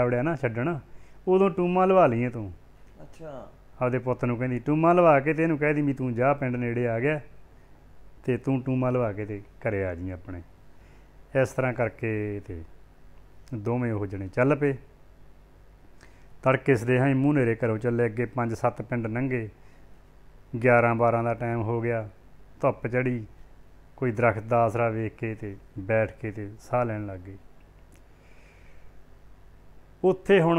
ਆਵੜਿਆ ਨਾ ਛੱਡਣ ਉਦੋਂ ਟੂਮਾ ਲਵਾ ਲਈਏ ਤੂੰ ਅੱਛਾ ਆਪਦੇ ਪੁੱਤ ਨੂੰ ਕਹਿੰਦੀ ਟੂਮਾ ਲਵਾ ਕੇ ਤੇ ਇਹਨੂੰ ਕਹਿਦੀ ਵੀ ਤੂੰ ਜਾ ਪਿੰਡ ਨੇੜੇ ਆ ਗਿਆ ਤੇ ਤੂੰ ਟੂਮਾ ਲਵਾ ਕੇ ਤੇ ਘਰੇ ਆ ਜੀ ਆਪਣੇ ਇਸ ਤਰ੍ਹਾਂ ਕਰਕੇ ਤੇ ਦੋਵੇਂ ਉਹ ਜਣੇ ਚੱਲ ਪਏ ਤੜਕੇ ਸਦੇਹਾਂ ਹਾਂ ਮੂੰਹ ਨੇਰੇ ਘਰੋਂ ਚੱਲੇ ਅੱਗੇ 5-7 ਪਿੰਡ ਲੰਘੇ 11-12 ਦਾ ਟਾਈਮ ਹੋ ਗਿਆ ਧੁੱਪ ਚੜੀ ਕੋਈ ਦਰਖਤ ਦਾ ਆਸਰਾ ਵੇਖ ਕੇ ਤੇ ਬੈਠ ਕੇ ਤੇ ਸਾਹ ਲੈਣ ਲੱਗ ਗਏ ਉੱਥੇ ਹੁਣ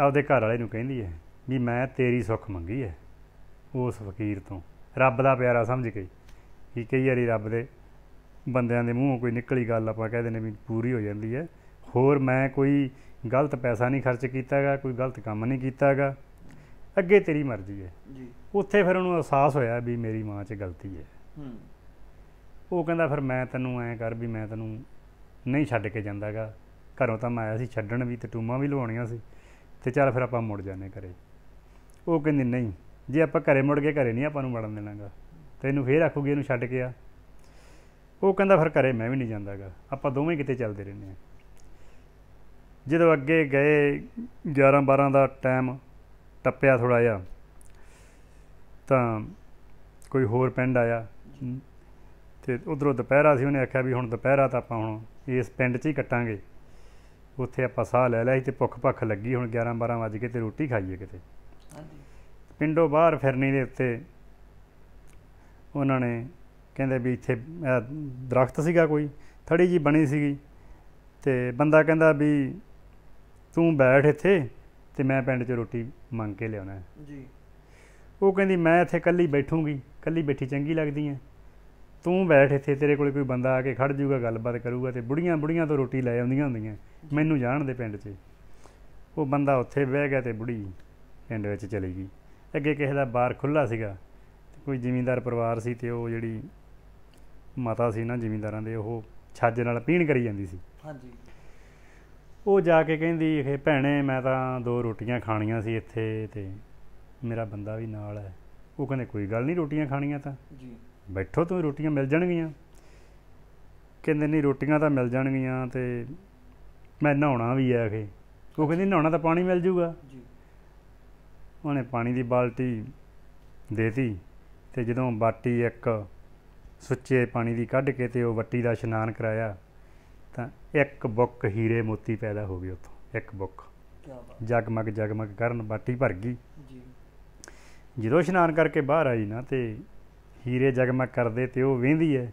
ਆਪਦੇ ਘਰ ਵਾਲੇ ਨੂੰ ਕਹਿੰਦੀ ਹੈ ਵੀ ਮੈਂ ਤੇਰੀ ਸੁੱਖ ਮੰਗੀ ਹੈ ਉਸ ਫਕੀਰ ਤੋਂ ਰੱਬ ਦਾ ਪਿਆਰਾ ਸਮਝ ਕੇ ਕਿ ਕਈ ਵਾਰੀ ਰੱਬ ਦੇ ਬੰਦਿਆਂ ਦੇ ਮੂੰਹੋਂ ਕੋਈ ਨਿਕਲੀ ਗੱਲ ਆਪਾਂ ਕਹਿੰਦੇ ਨੇ ਵੀ ਪੂਰੀ ਹੋ ਜਾਂਦੀ ਹੈ ਹੋਰ ਮੈਂ ਕੋਈ ਗਲਤ ਪੈਸਾ ਨਹੀਂ ਖਰਚ ਕੀਤਾਗਾ ਕੋਈ ਗਲਤ ਕੰਮ ਨਹੀਂ ਕੀਤਾਗਾ ਅੱਗੇ ਤੇਰੀ ਮਰਜ਼ੀ ਹੈ ਜੀ ਉੱਥੇ ਫਿਰ ਉਹਨੂੰ ਅਹਿਸਾਸ ਹੋਇਆ ਵੀ ਮੇਰੀ ਮਾਂ 'ਚ ਗਲਤੀ ਹੈ ਹੂੰ ਉਹ ਕਹਿੰਦਾ ਫਿਰ ਮੈਂ ਤੈਨੂੰ ਐਂ ਕਰ ਵੀ ਮੈਂ ਤੈਨੂੰ ਨਹੀਂ ਛੱਡ ਕੇ ਜਾਂਦਾਗਾ ਘਰੋਂ ਤਾਂ ਮੈਂ ਆਇਆ ਸੀ ਛੱਡਣ ਵੀ ਤੇ ਟੂਮਾਂ ਵੀ ਲਵਾਉਣੀਆਂ ਸੀ ਤੇ ਚੱਲ ਫਿਰ ਆਪਾਂ ਮੁੜ ਜਾਂਦੇ ਘਰੇ ਉਹ ਕਹਿੰਦੀ ਨਹੀਂ ਜੇ ਆਪਾਂ ਘਰੇ ਮੁੜ ਕੇ ਘਰੇ ਨਹੀਂ ਆਪਾਂ ਨੂੰ ਮੜਨ ਦੇਣਾਗਾ ਤੈਨੂੰ ਫੇਰ ਆਖੂਗੀ ਇਹਨੂੰ ਛੱਡ ਕੇ ਆ ਉਹ ਕਹਿੰਦਾ ਫਿਰ ਘਰੇ ਮੈਂ ਵੀ ਨਹੀਂ ਜਾਂਦਾਗਾ ਆਪਾਂ ਦੋਵੇਂ ਕਿਤੇ ਚੱਲਦੇ ਰਹਿੰਦੇ ਆ ਜਦੋਂ ਅੱਗੇ ਗਏ 11 12 ਦਾ ਟਾਈਮ ਟੱਪਿਆ ਥੋੜਾ ਜਿਹਾ ਤਾਂ ਕੋਈ ਹੋਰ ਪਿੰਡ ਆਇਆ ਤੇ ਉਧਰੋਂ ਦੁਪਹਿਰਾ ਸੀ ਉਹਨੇ ਆਖਿਆ ਵੀ ਹੁਣ ਦੁਪਹਿਰਾ ਤਾਂ ਆਪਾਂ ਹੁਣ ਇਸ ਪਿੰਡ 'ਚ ਹੀ ਕੱਟਾਂਗੇ ਉੱਥੇ ਆਪਾਂ ਸਾਹ ਲੈ ਲਿਆ ਸੀ ਤੇ ਭੁੱਖ ਭੱਖ ਲੱਗੀ ਹੁਣ 11 12 ਵਜ ਗਏ ਤੇ ਰੋਟੀ ਖਾਈਏ ਕਿਤੇ ਹਾਂਜੀ ਪਿੰਡੋਂ ਬਾਹਰ ਫਿਰਨੀ ਦੇ ਉੱਤੇ ਉਹਨਾਂ ਨੇ ਕਹਿੰਦੇ ਵੀ ਇੱਥੇ ਦਰਖਤ ਸੀਗਾ ਕੋਈ ਥੜੀ ਜੀ ਬਣੀ ਸੀਗੀ ਤੇ ਬੰਦਾ ਕਹਿੰਦਾ ਵੀ ਤੂੰ ਬੈਠ ਇੱਥੇ ਤੇ ਮੈਂ ਪਿੰਡ 'ਚ ਰੋਟੀ ਮੰਗ ਕੇ ਲਿਆਉਣਾ ਜੀ ਉਹ ਕਹਿੰਦੀ ਮੈਂ ਇੱਥੇ ਇਕੱਲੀ ਬੈਠੂਗੀ ਇਕੱਲੀ ਬੈਠੀ ਚੰਗੀ ਲੱਗਦੀ ਐ ਤੂੰ ਬੈਠ ਇੱਥੇ ਤੇਰੇ ਕੋਲੇ ਕੋਈ ਬੰਦਾ ਆ ਕੇ ਖੜ ਜੂਗਾ ਗੱਲਬਾਤ ਕਰੂਗਾ ਤੇ ਬੁੜੀਆਂ ਬੁੜੀਆਂ ਤੋਂ ਰੋਟੀ ਲੈ ਆਉਂਦੀਆਂ ਹੁੰਦੀਆਂ ਮੈਨੂੰ ਜਾਣ ਦੇ ਪਿੰਡ 'ਚ ਉਹ ਬੰਦਾ ਉੱਥੇ ਬਹਿ ਗਿਆ ਤੇ ਬੁੜੀ ਪਿੰਡ ਵਿੱਚ ਚਲੀ ਗਈ ਅੱਗੇ ਕਿਸੇ ਦਾ ਬਾਰ ਖੁੱਲਾ ਸੀਗਾ ਕੋਈ ਜ਼ਿਮੀਂਦਾਰ ਪਰਿਵਾਰ ਸੀ ਤੇ ਉਹ ਜਿਹੜੀ ਮਾਤਾ ਸੀ ਨਾ ਜ਼ਿਮੀਂਦਾਰਾਂ ਦੇ ਉਹ ਛੱਜ ਨਾਲ ਪੀਣ ਕਰੀ ਜਾਂਦੀ ਸੀ ਹਾਂਜੀ ਉਹ ਜਾ ਕੇ ਕਹਿੰਦੀ ਇਹ ਭੈਣੇ ਮੈਂ ਤਾਂ ਦੋ ਰੋਟੀਆਂ ਖਾਣੀਆਂ ਸੀ ਇੱਥੇ ਤੇ ਮੇਰਾ ਬੰਦਾ ਵੀ ਨਾਲ ਹੈ ਉਹ ਕਹਿੰਦੇ ਕੋਈ ਗੱਲ ਨਹੀਂ ਰੋਟੀਆਂ ਖਾਣੀਆਂ ਤਾਂ ਜੀ ਬੈਠੋ ਤੁਸੀਂ ਰੋਟੀਆਂ ਮਿਲ ਜਾਣਗੀਆਂ ਕਹਿੰਦੇ ਨਹੀਂ ਰੋਟੀਆਂ ਤਾਂ ਮਿਲ ਜਾਣਗੀਆਂ ਤੇ ਮੈਂ ਨਹਾਉਣਾ ਵੀ ਆ ਕੇ ਉਹ ਕਹਿੰਦੀ ਨਹਾਉਣਾ ਤਾਂ ਪਾਣੀ ਮਿਲ ਜੂਗਾ ਜੀ ਉਹਨੇ ਪਾਣੀ ਦੀ ਬਾਲਟੀ ਦੇਤੀ ਤੇ ਜਦੋਂ ਬਾਟੀ ਇੱਕ ਸੁੱਚੇ ਪਾਣੀ ਦੀ ਕੱਢ ਕੇ ਤੇ ਉਹ ਵੱਟੀ ਦਾ ਇਸ਼ਨਾਨ ਕਰਾਇਆ ਤਾਂ ਇੱਕ ਬੁੱਕ ਹੀਰੇ ਮੋਤੀ ਪੈਦਾ ਹੋ ਗਈ ਉੱਥੋਂ ਇੱਕ ਬੁੱਕ ਜਗਮਗ ਜਗਮਗ ਕਰਨ ਬਾਟੀ ਭਰ ਗਈ ਜੀ ਜਦੋਂ ਇਸ਼ਨਾਨ ਕਰਕੇ ਬਾਹਰ ਆਈ ਨਾ ਤੇ ਹੀਰੇ ਜਗਮਗ ਕਰਦੇ ਤੇ ਉਹ ਵੇਂਦੀ ਐ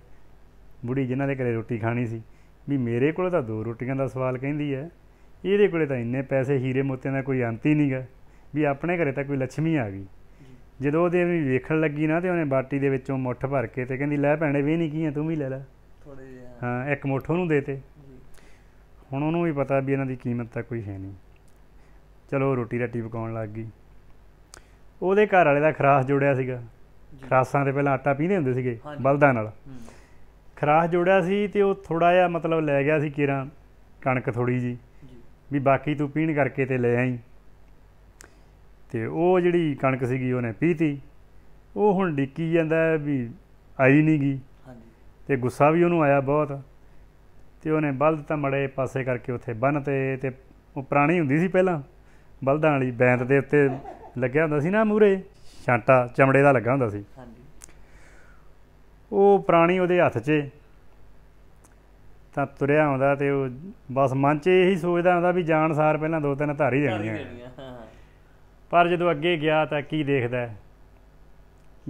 ਬੁੜੀ ਜਿਨ੍ਹਾਂ ਦੇ ਘਰੇ ਰੋਟੀ ਖਾਣੀ ਸੀ ਵੀ ਮੇਰੇ ਕੋਲ ਤਾਂ ਦੋ ਰੋਟੀਆਂ ਦਾ ਸਵਾਲ ਕਹਿੰਦੀ ਐ ਇਹਦੇ ਕੋਲੇ ਤਾਂ ਇੰਨੇ ਪੈਸੇ ਹੀਰੇ ਮੋਤੀਆਂ ਦਾ ਕੋਈ ਅੰਤ ਹੀ ਨਹੀਂਗਾ ਵੀ ਆਪਣੇ ਘਰੇ ਤਾਂ ਕੋਈ ਲక్ష్ਮੀ ਆ ਗਈ ਜਦੋਂ ਉਹਦੇ ਵੀ ਵੇਖਣ ਲੱਗੀ ਨਾ ਤੇ ਉਹਨੇ ਬਾਟੀ ਦੇ ਵਿੱਚੋਂ ਮੁੱਠ ਭਰ ਕੇ ਤੇ ਕਹਿੰਦੀ ਲੈ ਭੈਣੇ ਵੇ ਨਹੀਂ ਕੀਆਂ ਤੂੰ ਵੀ ਲੈ ਲੈ ਥੋੜੇ ਜਿਹਾ ਹਾਂ ਇੱਕ ਮੁੱਠ ਉਹਨੂੰ ਦੇ ਤੇ ਹੁਣ ਉਹਨੂੰ ਵੀ ਪਤਾ ਵੀ ਇਹਨਾਂ ਦੀ ਕੀਮਤ ਤਾਂ ਕੋਈ ਹੈ ਨਹੀਂ ਚਲੋ ਰੋਟੀ ਰਾਟੀ ਪਕਾਉਣ ਲੱਗ ਗਈ ਉਹਦੇ ਘਰ ਵਾਲੇ ਦਾ ਖਰਾਸ ਜੁੜਿਆ ਸੀਗਾ ਖਰਾਸਾਂ ਦੇ ਪਹਿਲਾਂ ਆਟਾ ਪੀਂਦੇ ਹੁੰਦੇ ਸੀਗੇ ਬਲਦਾਂ ਨਾਲ ਖਰਾਸ ਜੋੜਿਆ ਸੀ ਤੇ ਉਹ ਥੋੜਾ ਜਿਹਾ ਮਤਲਬ ਲੈ ਗਿਆ ਸੀ ਕਿਰਾਂ ਕਣਕ ਥੋੜੀ ਜੀ ਵੀ ਬਾਕੀ ਤੂੰ ਪੀਣ ਕਰਕੇ ਤੇ ਲੈ ਆਈ ਤੇ ਉਹ ਜਿਹੜੀ ਕਣਕ ਸੀਗੀ ਉਹਨੇ ਪੀਤੀ ਉਹ ਹੁਣ ਡਿੱਕੀ ਜਾਂਦਾ ਵੀ ਆਈ ਨਹੀਂ ਗਈ ਤੇ ਗੁੱਸਾ ਵੀ ਉਹਨੂੰ ਆਇਆ ਬਹੁਤ ਤੇ ਉਹਨੇ ਬਲਦ ਤਾਂ ਮੜੇ ਪਾਸੇ ਕਰਕੇ ਉੱਥੇ ਬੰਨ ਤੇ ਤੇ ਉਹ ਪੁਰਾਣੀ ਹੁੰਦੀ ਸੀ ਪਹਿਲਾਂ ਬਲਦਾਂ ਵਾਲੀ ਬੈਂਤ ਦੇ ਉੱਤੇ ਲੱਗਿਆ ਹੁੰਦਾ ਸੀ ਨਾ ਮੂਰੇ ਛਾਂਟਾ ਚਮੜੇ ਦਾ ਲੱਗਾ ਹੁੰਦਾ ਸੀ ਹਾਂਜੀ ਉਹ ਪ੍ਰਾਣੀ ਉਹਦੇ ਹੱਥ 'ਚ ਤਾਂ ਤੁਰਿਆ ਆਉਂਦਾ ਤੇ ਉਹ ਬਸ ਮਨ 'ਚ ਇਹੀ ਸੋਚਦਾ ਹੁੰਦਾ ਵੀ ਜਾਣ ਸਾਰ ਪਹਿਲਾਂ ਦੋ ਤਿੰਨ ਧਾਰੀ ਦੇਣੀਆਂ ਪਰ ਜਦੋਂ ਅੱਗੇ ਗਿਆ ਤਾਂ ਕੀ ਦੇਖਦਾ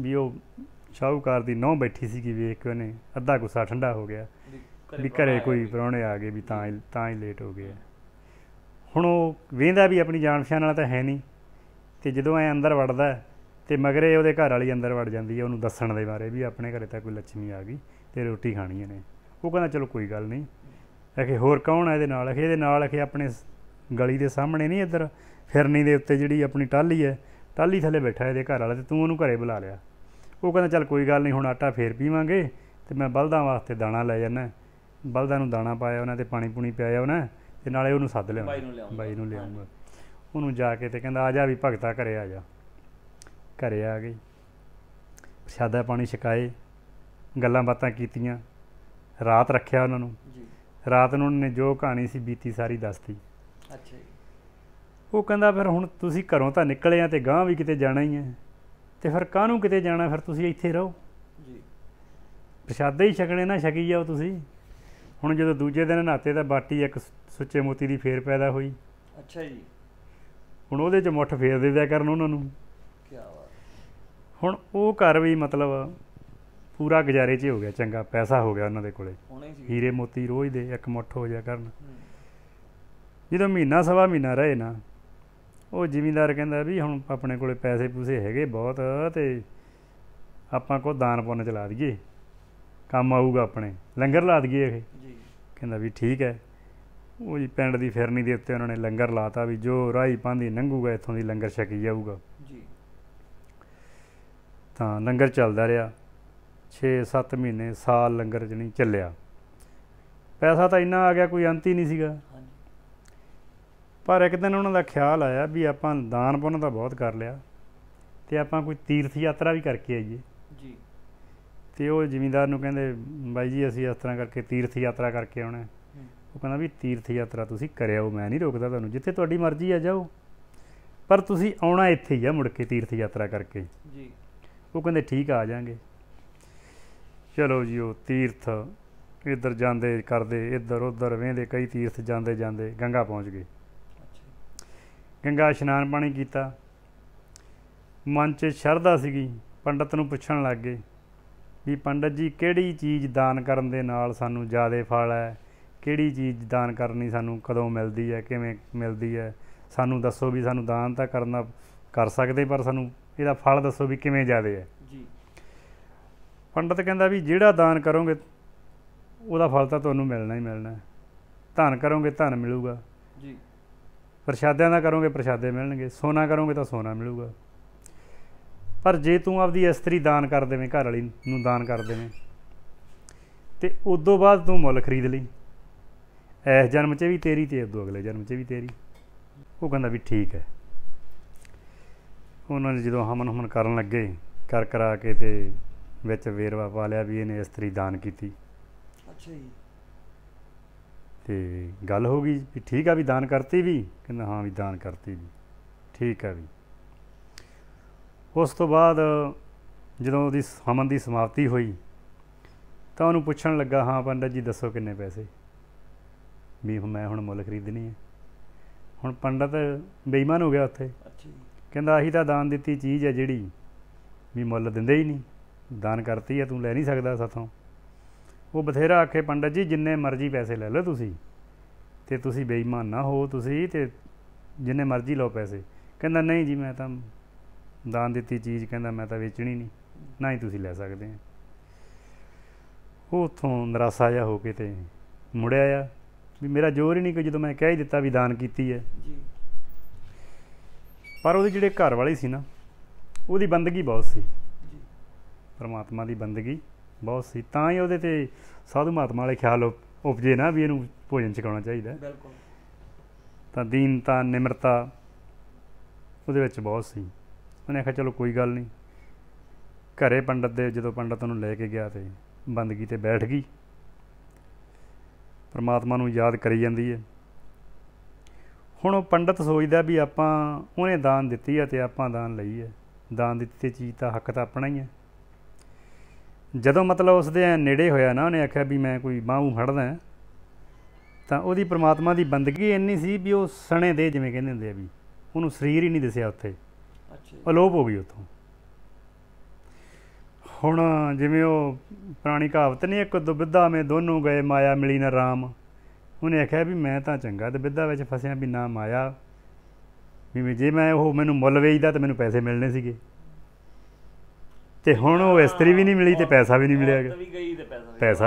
ਵੀ ਉਹ ਸ਼ਾਹੂਕਾਰ ਦੀ ਨੌ ਬੈਠੀ ਸੀ ਕਿ ਵੇਖ ਕੇ ਉਹਨੇ ਅੱਧਾ ਗੁੱਸਾ ਠੰਡਾ ਹੋ ਗਿਆ ਵੀ ਘਰੇ ਕੋਈ ਪਰੌਣੇ ਆ ਗਏ ਵੀ ਤਾਂ ਤਾਂ ਹੀ ਲੇਟ ਹੋ ਗਿਆ ਹੁਣ ਉਹ ਵੇਂਦਾ ਵੀ ਆਪਣੀ ਜਾਨ ਪਛਾਣ ਵਾਲਾ ਤਾਂ ਹੈ ਨਹੀਂ ਤੇ ਜਦੋਂ ਐ ਅੰਦਰ ਵੜਦਾ ਤੇ ਮਗਰੇ ਉਹਦੇ ਘਰ ਵਾਲੀ ਅੰਦਰ ਵੜ ਜਾਂਦੀ ਹੈ ਉਹਨੂੰ ਦੱਸਣ ਦੇ ਬਾਰੇ ਵੀ ਆਪਣੇ ਘਰੇ ਤਾਂ ਕੋਈ ਲక్ష్ਮੀ ਆ ਗਈ ਤੇ ਰੋਟੀ ਖਾਣੀ ਨੇ ਉਹ ਕਹਿੰਦਾ ਚਲੋ ਕੋਈ ਗੱਲ ਨਹੀਂ ਅਖੇ ਹੋਰ ਕੌਣ ਹੈ ਇਹਦੇ ਨਾਲ ਅਖੇ ਇਹਦੇ ਨਾਲ ਅਖੇ ਆਪਣੇ ਗਲੀ ਦੇ ਸਾਹਮਣੇ ਨਹੀਂ ਇੱਧਰ ਫਿਰਨੀ ਦੇ ਉੱਤੇ ਜਿਹੜੀ ਆਪਣੀ ਟਾਲੀ ਹੈ ਟਾਲੀ ਥੱਲੇ ਬੈਠਾ ਇਹਦੇ ਘਰ ਵਾਲਾ ਤੇ ਤੂੰ ਉਹਨੂੰ ਘਰੇ ਬੁਲਾ ਲਿਆ ਉਹ ਕਹਿੰਦਾ ਚਲ ਕੋਈ ਗੱਲ ਨਹੀਂ ਹੁਣ ਆਟਾ ਫੇਰ ਪੀਵਾਂਗੇ ਤੇ ਮੈਂ ਬਲਦਾਂ ਵਾਸਤੇ ਦਾਣਾ ਲੈ ਜਾਣਾ ਬਲਦਾਂ ਨੂੰ ਦਾਣਾ ਪਾਇਆ ਉਹਨਾਂ ਤੇ ਪਾਣੀ ਪੂਣੀ ਪਿਆਇਆ ਉਹਨਾਂ ਤੇ ਨਾਲੇ ਉਹਨੂੰ ਸੱਦ ਲਿਆ ਬਾਈ ਨੂੰ ਲਿਆਉਂਗਾ ਉਹਨੂੰ ਜਾ ਕੇ ਤੇ ਕਹਿੰਦਾ ਆ ਜਾ ਵੀ ਭਗਤਾ ਘਰੇ ਆ ਜਾ ਘਰੇ ਆ ਗਏ ਪ੍ਰਸ਼ਾਦਾ ਪਾਣੀ ਛਕਾਏ ਗੱਲਾਂ ਬਾਤਾਂ ਕੀਤੀਆਂ ਰਾਤ ਰੱਖਿਆ ਉਹਨਾਂ ਨੂੰ ਜੀ ਰਾਤ ਨੂੰ ਉਹਨੇ ਜੋ ਕਹਾਣੀ ਸੀ ਬੀਤੀ ਸਾਰੀ ਦੱਸਤੀ ਅੱਛਾ ਜੀ ਉਹ ਕਹਿੰਦਾ ਫਿਰ ਹੁਣ ਤੁਸੀਂ ਘਰੋਂ ਤਾਂ ਨਿਕਲੇ ਆ ਤੇ ਗਾਂ ਵੀ ਕਿਤੇ ਜਾਣਾ ਹੀ ਹੈ ਤੇ ਫਿਰ ਕਾਹਨੂੰ ਕਿਤੇ ਜਾਣਾ ਫਿਰ ਤੁਸੀਂ ਇੱਥੇ ਰਹੋ ਜੀ ਪ੍ਰਸ਼ਾਦਾ ਹੀ ਛਕਣੇ ਨਾ ਛਕੀ ਜਾਓ ਤੁਸੀਂ ਹੁਣ ਜਦੋਂ ਦੂਜੇ ਦਿਨ ਨਾਤੇ ਤਾਂ ਬਾਟੀ ਇੱਕ ਸੁੱਚੇ ਮੋਤੀ ਦੀ ਫੇਰ ਪੈਦਾ ਹੋਈ ਅੱਛਾ ਜੀ ਹੁਣ ਉਹਦੇ 'ਚ ਮੁੱਠ ਫੇਰ ਦੇ ਦਿਆ ਕਰਨ ਉਹਨਾਂ ਨੂੰ ਹੁਣ ਉਹ ਘਰ ਵੀ ਮਤਲਬ ਪੂਰਾ ਗੁਜ਼ਾਰੇ 'ਚ ਹੋ ਗਿਆ ਚੰਗਾ ਪੈਸਾ ਹੋ ਗਿਆ ਉਹਨਾਂ ਦੇ ਕੋਲੇ ਹੀਰੇ ਮੋਤੀ ਰੋਜ਼ ਦੇ ਇੱਕ ਮੁੱਠ ਹੋ ਜਾ ਕਰਨ ਜਦੋਂ ਮਹੀਨਾ ਸਵਾ ਮਹੀਨਾ ਰਹੇ ਨਾ ਉਹ ਜ਼ਿਮੀਂਦਾਰ ਕਹਿੰਦਾ ਵੀ ਹੁਣ ਆਪਣੇ ਕੋਲੇ ਪੈਸੇ ਪੂਸੇ ਹੈਗੇ ਬਹੁਤ ਤੇ ਆਪਾਂ ਕੋ ਦਾਨ ਪੁੰਨ ਚਲਾ ਦਈਏ ਕੰਮ ਆਊਗਾ ਆਪਣੇ ਲੰਗਰ ਲਾ ਦਈਏ ਇਹ ਜੀ ਕਹਿੰਦਾ ਵੀ ਠੀਕ ਹੈ ਉਹ ਜੀ ਪਿੰਡ ਦੀ ਫਿਰਨੀ ਦੇ ਉੱਤੇ ਉਹਨਾਂ ਨੇ ਲੰਗਰ ਲਾਤਾ ਵੀ ਜੋ ਰਾਹੀ ਪਾਂਦੀ ਨੰਗੂਗਾ ਇੱਥੋਂ ਦੀ ਲੰਗਰ ਛਕੀ ਜਾਊਗਾ ਜੀ ਤਾਂ ਲੰਗਰ ਚੱਲਦਾ ਰਿਹਾ 6-7 ਮਹੀਨੇ ਸਾਲ ਲੰਗਰ ਜਣੀ ਚੱਲਿਆ ਪੈਸਾ ਤਾਂ ਇੰਨਾ ਆ ਗਿਆ ਕੋਈ ਅੰਤ ਹੀ ਨਹੀਂ ਸੀਗਾ ਪਰ ਇੱਕ ਦਿਨ ਉਹਨਾਂ ਦਾ ਖਿਆਲ ਆਇਆ ਵੀ ਆਪਾਂ ਦਾਨ ਪੁੰਨ ਤਾਂ ਬਹੁਤ ਕਰ ਲਿਆ ਤੇ ਆਪਾਂ ਕੋਈ ਤੀਰਥ ਯਾਤਰਾ ਵੀ ਕਰਕੇ ਆਈਏ ਜੀ ਤੇ ਉਹ ਜ਼ਿਮੀਂਦਾਰ ਨੂੰ ਕਹਿੰਦੇ ਬਾਈ ਜੀ ਅਸੀਂ ਇਸ ਤਰ੍ਹਾਂ ਕਰਕੇ ਤੀਰਥ ਯਾਤਰਾ ਕਰਕੇ ਆਉਣਾ ਉਹ ਕਹਿੰਦਾ ਵੀ ਤੀਰਥ ਯਾਤਰਾ ਤੁਸੀਂ ਕਰਿਓ ਮੈਂ ਨਹੀਂ ਰੋਕਦਾ ਤੁਹਾਨੂੰ ਜਿੱਥੇ ਤੁਹਾਡੀ ਮਰਜ਼ੀ ਆ ਜਾਓ ਪਰ ਤੁਸੀਂ ਆਉਣਾ ਇੱਥੇ ਹੀ ਆ ਮੁੜ ਕੇ ਤੀਰਥ ਯਾਤਰਾ ਕਰਕੇ ਜੀ ਉਹ ਕਹਿੰਦੇ ਠੀਕ ਆ ਜਾਾਂਗੇ ਚਲੋ ਜੀ ਉਹ ਤੀਰਥ ਇੱਧਰ ਜਾਂਦੇ ਕਰਦੇ ਇੱਧਰ ਉੱਧਰ ਵੇਂਦੇ ਕਈ ਤੀਰਥ ਜਾਂਦੇ ਜਾਂਦੇ ਗੰਗਾ ਪਹੁੰਚ ਗਏ ਗੰਗਾ ਇਸ਼ਨਾਨ ਪਾਣੀ ਕੀਤਾ ਮਨ 'ਚ ਸ਼ਰਧਾ ਸੀਗੀ ਪੰਡਤ ਨੂੰ ਪੁੱਛਣ ਲੱਗ ਗਏ ਵੀ ਪੰਡਤ ਜੀ ਕਿਹੜੀ ਚੀਜ਼ ਦਾਨ ਕਰਨ ਦੇ ਨਾਲ ਸਾਨੂੰ ਜ਼ਿਆਦਾ ਫਲ ਹੈ ਕਿਹੜੀ ਚੀਜ਼ ਦਾਨ ਕਰਨੀ ਸਾਨੂੰ ਕਦੋਂ ਮਿਲਦੀ ਹੈ ਕਿਵੇਂ ਮਿਲਦੀ ਹੈ ਸਾਨੂੰ ਦੱਸੋ ਵੀ ਸਾਨੂੰ ਦਾਨ ਤਾਂ ਕਰਨਾ ਕਰ ਸਕਦੇ ਪਰ ਸਾਨੂੰ ਇਹਦਾ ਫਲ ਦੱਸੋ ਵੀ ਕਿਵੇਂ ਜ਼ਿਆਦੇ ਹੈ ਜੀ ਪੰਡਤ ਕਹਿੰਦਾ ਵੀ ਜਿਹੜਾ ਦਾਨ ਕਰੋਗੇ ਉਹਦਾ ਫਲ ਤਾਂ ਤੁਹਾਨੂੰ ਮਿਲਣਾ ਹੀ ਮਿਲਣਾ ਹੈ ਧਨ ਕਰੋਗੇ ਧਨ ਮਿਲੂਗਾ ਜੀ ਪ੍ਰਸ਼ਾਦਿਆਂ ਦਾ ਕਰੋਗੇ ਪ੍ਰਸ਼ਾਦੇ ਮਿਲਣਗੇ ਸੋਨਾ ਕਰੋਗੇ ਤਾਂ ਸੋਨਾ ਮਿਲੂਗਾ ਪਰ ਜੇ ਤੂੰ ਆਪਦੀ ਇਸਤਰੀ ਦਾਨ ਕਰ ਦੇਵੇਂ ਘਰ ਵਾਲੀ ਨੂੰ ਦਾਨ ਕਰ ਦੇਵੇਂ ਤੇ ਉਸ ਤੋਂ ਬਾਅਦ ਤੂੰ ਮੁੱਲ ਖਰੀਦ ਲਈ ਇਸ ਜਨਮ 'ਚ ਵੀ ਤੇਰੀ ਤੇ ਅਗਲੇ ਜਨਮ 'ਚ ਵੀ ਤੇਰੀ ਉਹ ਕਹਿੰਦਾ ਵੀ ਠੀਕ ਹੈ ਉਹਨਾਂ ਨੇ ਜਦੋਂ ਹਮਨ ਹਮਨ ਕਰਨ ਲੱਗੇ ਕਰ ਕਰਾ ਕੇ ਤੇ ਵਿੱਚ ਵੇਰਵਾ ਪਾ ਲਿਆ ਵੀ ਇਹਨੇ ਇਸਤਰੀ ਦਾਨ ਕੀਤੀ ਅੱਛਾ ਜੀ ਤੇ ਗੱਲ ਹੋ ਗਈ ਵੀ ਠੀਕ ਆ ਵੀ ਦਾਨ ਕਰਤੀ ਵੀ ਕਹਿੰਦਾ ਹਾਂ ਵੀ ਦਾਨ ਕਰਤੀ ਵੀ ਠੀਕ ਆ ਵੀ ਉਸ ਤੋਂ ਬਾਅਦ ਜਦੋਂ ਉਹਦੀ ਹਮਨ ਦੀ ਸਮਾਪਤੀ ਹੋਈ ਤਾਂ ਉਹਨੂੰ ਪੁੱਛਣ ਲੱਗਾ ਹਾਂ ਪੰਡਤ ਜੀ ਦੱਸੋ ਕਿੰਨੇ ਪੈਸੇ ਵੀ ਮੈਂ ਹੁਣ ਮੁੱਲ ਖਰੀਦਣੀ ਹੈ ਹੁਣ ਪੰਡਤ ਬੇਈਮਾਨ ਹੋ ਗਿਆ ਉੱਥੇ ਅੱਛਾ ਜੀ ਕਹਿੰਦਾ ਆਹੀ ਤਾਂ ਦਾਨ ਦਿੱਤੀ ਚੀਜ਼ ਹੈ ਜਿਹੜੀ ਵੀ ਮੁੱਲ ਦਿੰਦੇ ਹੀ ਨਹੀਂ ਦਾਨ ਕਰਤੀ ਹੈ ਤੂੰ ਲੈ ਨਹੀਂ ਸਕਦਾ ਸਾਥੋਂ ਉਹ ਬਥੇਰਾ ਆਖੇ ਪੰਡਤ ਜੀ ਜਿੰਨੇ ਮਰਜ਼ੀ ਪੈਸੇ ਲੈ ਲਓ ਤੁਸੀਂ ਤੇ ਤੁਸੀਂ ਬੇਈਮਾਨ ਨਾ ਹੋ ਤੁਸੀਂ ਤੇ ਜਿੰਨੇ ਮਰਜ਼ੀ ਲਓ ਪੈਸੇ ਕਹਿੰਦਾ ਨਹੀਂ ਜੀ ਮੈਂ ਤਾਂ ਦਾਨ ਦਿੱਤੀ ਚੀਜ਼ ਕਹਿੰਦਾ ਮੈਂ ਤਾਂ ਵੇਚਣੀ ਨਹੀਂ ਨਾ ਹੀ ਤੁਸੀਂ ਲੈ ਸਕਦੇ ਆ ਉਹ ਉਥੋਂ ਨਰਾਸਾ ਜਾ ਹੋ ਕੇ ਤੇ ਮੁੜਿਆ ਆ ਵੀ ਮੇਰਾ ਜ਼ੋਰ ਹੀ ਨਹੀਂ ਕਿ ਜਦੋਂ ਮੈਂ ਕਹਿ ਹੀ ਦਿੱਤਾ ਵੀ ਦਾਨ ਕੀਤੀ ਹੈ ਜੀ ਪਰ ਉਹਦੇ ਜਿਹੜੇ ਘਰ ਵਾਲੇ ਸੀ ਨਾ ਉਹਦੀ ਬੰਦਗੀ ਬਹੁਤ ਸੀ ਪਰਮਾਤਮਾ ਦੀ ਬੰਦਗੀ ਬਹੁਤ ਸੀ ਤਾਂ ਹੀ ਉਹਦੇ ਤੇ ਸਾਧੂ ਮਹਾਤਮਾ ਵਾਲੇ ਖਿਆਲ ਉਪਜੇ ਨਾ ਵੀ ਇਹਨੂੰ ਭੋਜਨ ਚਕਾਉਣਾ ਚਾਹੀਦਾ ਬਿਲਕੁਲ ਤਾਂ ਦੀਨਤਾ ਨਿਮਰਤਾ ਉਹਦੇ ਵਿੱਚ ਬਹੁਤ ਸੀ ਉਹਨੇ ਆਖਿਆ ਚਲੋ ਕੋਈ ਗੱਲ ਨਹੀਂ ਘਰੇ ਪੰਡਤ ਦੇ ਜਦੋਂ ਪੰਡਤ ਨੂੰ ਲੈ ਕੇ ਗਿਆ ਤੇ ਬੰਦਗੀ ਤੇ ਬੈਠ ਗਈ ਪਰਮਾਤਮਾ ਨੂੰ ਯਾਦ ਕਰੀ ਜਾਂਦੀ ਹੈ ਹੁਣ ਉਹ ਪੰਡਤ ਸੋਚਦਾ ਵੀ ਆਪਾਂ ਉਹਨੇ ਦਾਨ ਦਿੱਤੀ ਆ ਤੇ ਆਪਾਂ ਦਾਨ ਲਈ ਹੈ ਦਾਨ ਦਿੱਤੀ ਤੇ ਚੀਜ਼ ਤਾਂ ਹੱਕ ਤਾਂ ਆਪਣਾ ਹੀ ਹੈ ਜਦੋਂ ਮਤਲਬ ਉਸ ਦੇ ਨੇੜੇ ਹੋਇਆ ਨਾ ਉਹਨੇ ਆਖਿਆ ਵੀ ਮੈਂ ਕੋਈ ਬਾਹੂ ਫੜਦਾ ਤਾਂ ਉਹਦੀ ਪ੍ਰਮਾਤਮਾ ਦੀ ਬੰਦਗੀ ਇੰਨੀ ਸੀ ਵੀ ਉਹ ਸਣੇ ਦੇ ਜਿਵੇਂ ਕਹਿੰਦੇ ਹੁੰਦੇ ਆ ਵੀ ਉਹਨੂੰ ਸਰੀਰ ਹੀ ਨਹੀਂ ਦਿਸਿਆ ਉੱਥੇ ਅੱਛਾ ਅਲੋਪ ਹੋ ਗਈ ਉੱਥੋਂ ਹੁਣ ਜਿਵੇਂ ਉਹ ਪ੍ਰਾਣੀ ਕਹਾਵਤ ਨਹੀਂ ਇੱਕ ਦੁਬਿੱਧਾ ਮੇ ਦੋਨੋਂ ਗਏ ਮਾਇਆ ਮਿਲੀ ਨਾ ਰਾਮ ਉਹਨੇ ਆਖਿਆ ਵੀ ਮੈਂ ਤਾਂ ਚੰਗਾ ਤੇ ਵਿੱਦਾ ਵਿੱਚ ਫਸਿਆ ਵੀ ਨਾ ਮਾਇਆ ਵੀ ਜੇ ਮੈਂ ਉਹ ਮੈਨੂੰ ਮੁੱਲ ਵੇਚਦਾ ਤੇ ਮੈਨੂੰ ਪੈਸੇ ਮਿਲਣੇ ਸੀਗੇ ਤੇ ਹੁਣ ਉਹ ਇਸਤਰੀ ਵੀ ਨਹੀਂ ਮਿਲੀ ਤੇ ਪੈਸਾ ਵੀ ਨਹੀਂ ਮਿਲਿਆ ਗਿਆ ਪੈਸਾ